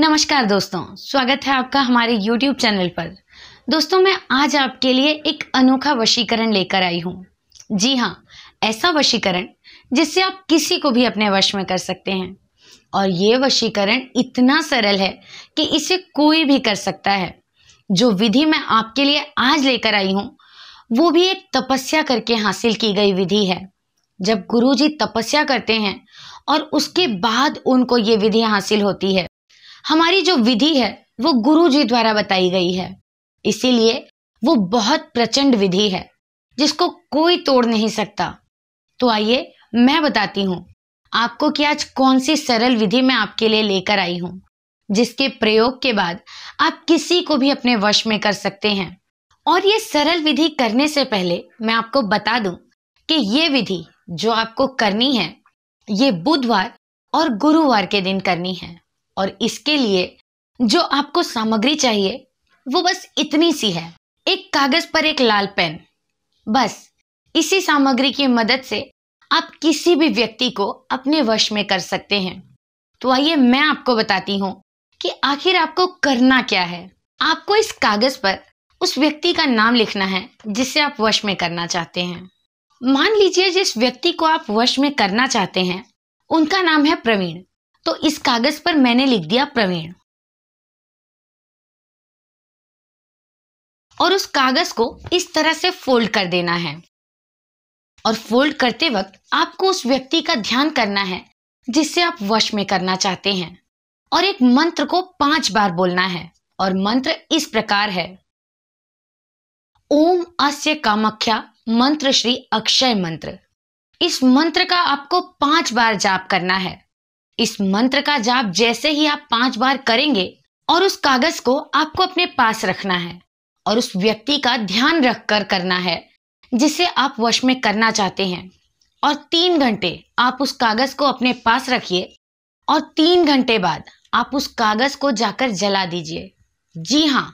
नमस्कार दोस्तों स्वागत है आपका हमारे YouTube चैनल पर दोस्तों मैं आज आपके लिए एक अनोखा वशीकरण लेकर आई हूँ जी हाँ ऐसा वशीकरण जिससे आप किसी को भी अपने वश में कर सकते हैं और ये वशीकरण इतना सरल है कि इसे कोई भी कर सकता है जो विधि मैं आपके लिए आज लेकर आई हूँ वो भी एक तपस्या करके हासिल की गई विधि है जब जी तपस्या करते हैं और उसके बाद उनको ये विधि हासिल होती है हमारी जो विधि है वो गुरु जी द्वारा बताई गई है इसीलिए वो बहुत प्रचंड विधि है जिसको कोई तोड़ नहीं सकता तो आइए मैं बताती हूँ आपको कि आज कौन सी सरल विधि मैं आपके लिए लेकर आई हूं जिसके प्रयोग के बाद आप किसी को भी अपने वश में कर सकते हैं और ये सरल विधि करने से पहले मैं आपको बता दूं कि ये विधि जो आपको करनी है ये बुधवार और गुरुवार के दिन करनी है और इसके लिए जो आपको सामग्री चाहिए वो बस इतनी सी है एक कागज पर एक लाल पेन बस इसी सामग्री की मदद से आप किसी भी व्यक्ति को अपने वश में कर सकते हैं तो आइए मैं आपको बताती हूँ कि आखिर आपको करना क्या है आपको इस कागज पर उस व्यक्ति का नाम लिखना है जिसे आप वश में करना चाहते हैं मान लीजिए जिस व्यक्ति को आप वश में करना चाहते हैं उनका नाम है प्रवीण तो इस कागज़ पर मैंने लिख दिया प्रवीण और उस कागज़ को इस तरह से फोल्ड कर देना है और फोल्ड करते वक्त आपको उस व्यक्ति का ध्यान करना है जिससे आप वश में करना चाहते हैं और एक मंत्र को पांच बार बोलना है और मंत्र इस प्रकार है ओम अस्य कामाख्या मंत्र श्री अक्षय मंत्र इस मंत्र का आपको पांच बार जाप करना है इस मंत्र का जाप जैसे ही आप पांच बार करेंगे और उस कागज को आपको अपने पास रखना है और उस व्यक्ति का ध्यान रखकर करना है जिसे आप वश में करना चाहते हैं और तीन घंटे आप उस कागज को अपने पास रखिए और तीन घंटे बाद आप उस कागज को जाकर जला दीजिए जी हाँ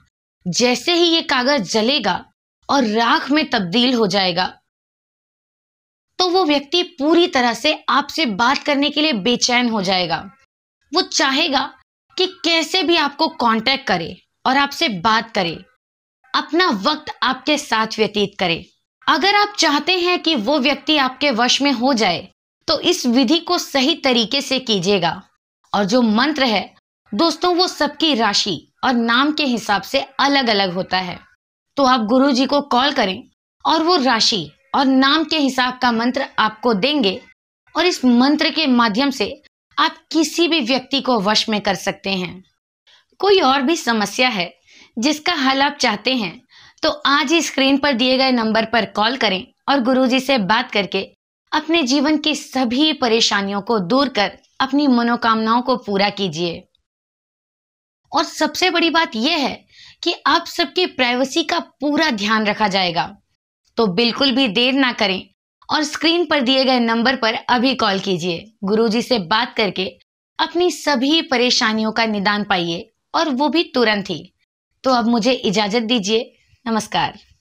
जैसे ही ये कागज जलेगा और राख में तब्दील हो जाएगा तो वो व्यक्ति पूरी तरह से आपसे बात करने के लिए बेचैन हो जाएगा वो चाहेगा कि कैसे भी आपको कांटेक्ट करे और आपसे बात करे अपना वक्त आपके साथ व्यतीत करे अगर आप चाहते हैं कि वो व्यक्ति आपके वश में हो जाए तो इस विधि को सही तरीके से कीजिएगा और जो मंत्र है दोस्तों वो सबकी राशि और नाम के हिसाब से अलग अलग होता है तो आप गुरु जी को कॉल करें और वो राशि और नाम के हिसाब का मंत्र आपको देंगे और इस मंत्र के माध्यम से आप किसी भी व्यक्ति को वश में कर सकते हैं कोई और भी समस्या है जिसका हल आप चाहते हैं तो आज ही स्क्रीन पर दिए गए नंबर पर कॉल करें और गुरुजी से बात करके अपने जीवन की सभी परेशानियों को दूर कर अपनी मनोकामनाओं को पूरा कीजिए और सबसे बड़ी बात यह है कि आप सबकी प्राइवेसी का पूरा ध्यान रखा जाएगा तो बिल्कुल भी देर ना करें और स्क्रीन पर दिए गए नंबर पर अभी कॉल कीजिए गुरुजी से बात करके अपनी सभी परेशानियों का निदान पाइए और वो भी तुरंत ही तो अब मुझे इजाजत दीजिए नमस्कार